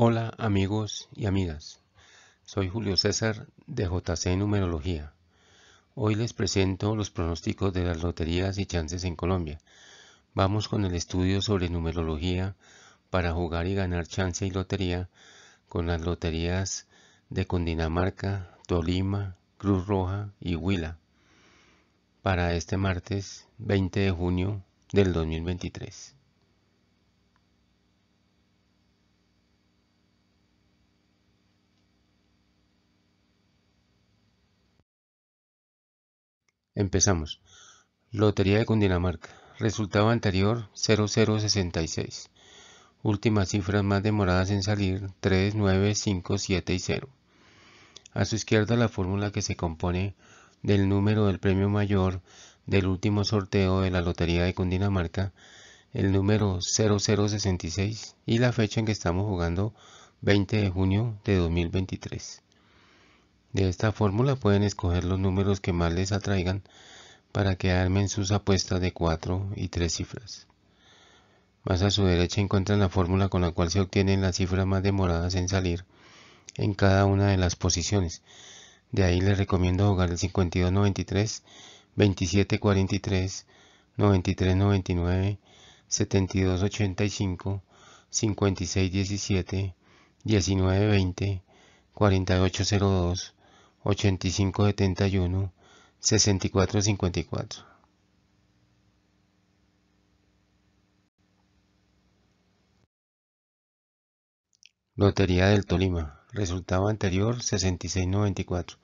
Hola amigos y amigas, soy Julio César de JC Numerología. Hoy les presento los pronósticos de las loterías y chances en Colombia. Vamos con el estudio sobre numerología para jugar y ganar chance y lotería con las loterías de Cundinamarca, Tolima, Cruz Roja y Huila para este martes 20 de junio del 2023. Empezamos. Lotería de Cundinamarca. Resultado anterior 0066. Últimas cifras más demoradas en salir 3, 9, 5, 7 y 0. A su izquierda la fórmula que se compone del número del premio mayor del último sorteo de la Lotería de Cundinamarca, el número 0066 y la fecha en que estamos jugando 20 de junio de 2023. De esta fórmula pueden escoger los números que más les atraigan para que armen sus apuestas de 4 y 3 cifras. Más a su derecha encuentran la fórmula con la cual se obtienen las cifras más demoradas en salir en cada una de las posiciones. De ahí les recomiendo jugar el 5293, 2743, 9399, 7285, 5617, 1920, 4802, 8571 6454. Lotería del Tolima. Resultado anterior 6694.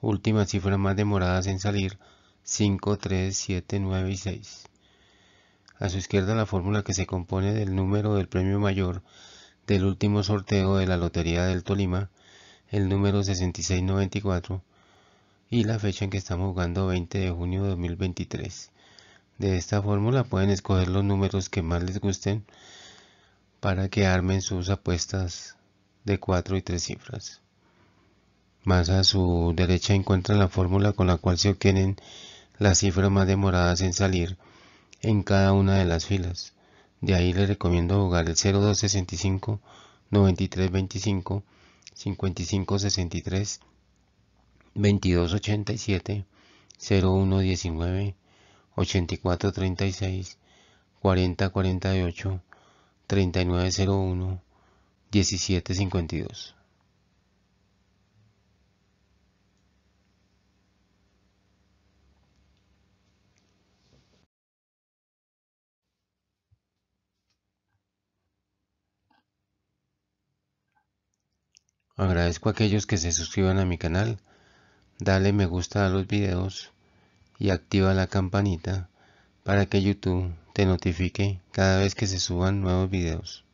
Últimas cifras más demoradas en salir 53796. 6. A su izquierda la fórmula que se compone del número del premio mayor del último sorteo de la Lotería del Tolima el número 6694 y la fecha en que estamos jugando 20 de junio de 2023. De esta fórmula pueden escoger los números que más les gusten para que armen sus apuestas de 4 y 3 cifras. Más a su derecha encuentran la fórmula con la cual se obtienen las cifras más demoradas en salir en cada una de las filas. De ahí les recomiendo jugar el 0265 9325 5563 2287 0119 8436 4048 3901 1752 Agradezco a aquellos que se suscriban a mi canal, dale me gusta a los videos y activa la campanita para que YouTube te notifique cada vez que se suban nuevos videos.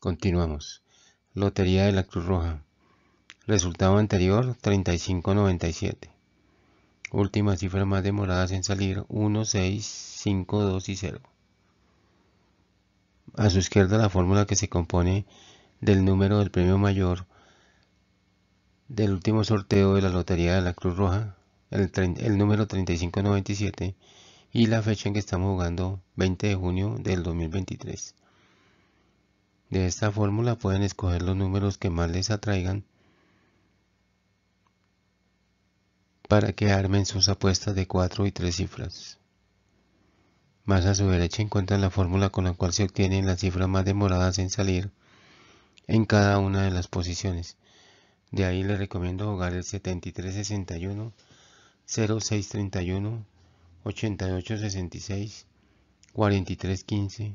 Continuamos. Lotería de la Cruz Roja. Resultado anterior 3597. Últimas cifras más demoradas en salir 1, 6, 5, 2 y 0. A su izquierda la fórmula que se compone del número del premio mayor del último sorteo de la Lotería de la Cruz Roja, el, el número 3597, y la fecha en que estamos jugando 20 de junio del 2023. De esta fórmula pueden escoger los números que más les atraigan para que armen sus apuestas de 4 y 3 cifras. Más a su derecha encuentran la fórmula con la cual se obtienen las cifras más demoradas en salir en cada una de las posiciones. De ahí les recomiendo jugar el 7361, 0631, 8866, 4315,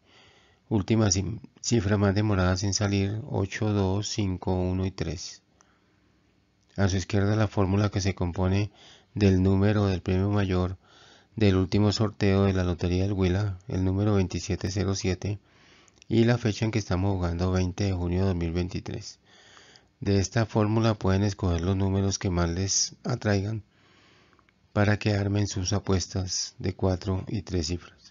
Última cifra más demorada sin salir, 8, 2, 5, 1 y 3. A su izquierda la fórmula que se compone del número del premio mayor del último sorteo de la Lotería del Huila, el número 2707, y la fecha en que estamos jugando 20 de junio de 2023. De esta fórmula pueden escoger los números que más les atraigan para que armen sus apuestas de 4 y 3 cifras.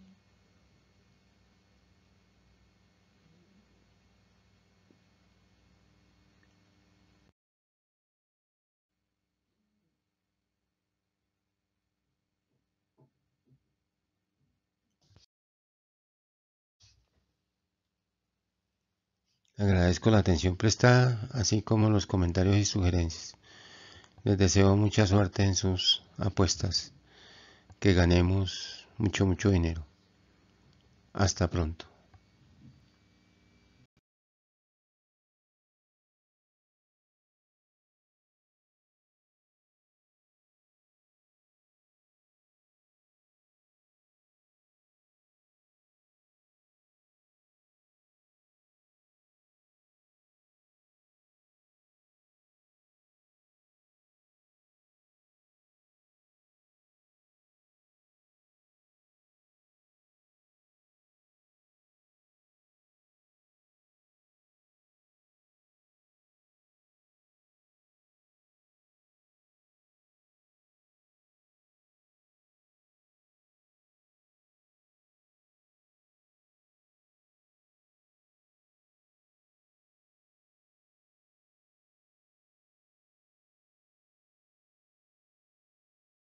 Agradezco la atención prestada, así como los comentarios y sugerencias. Les deseo mucha suerte en sus apuestas. Que ganemos mucho, mucho dinero. Hasta pronto.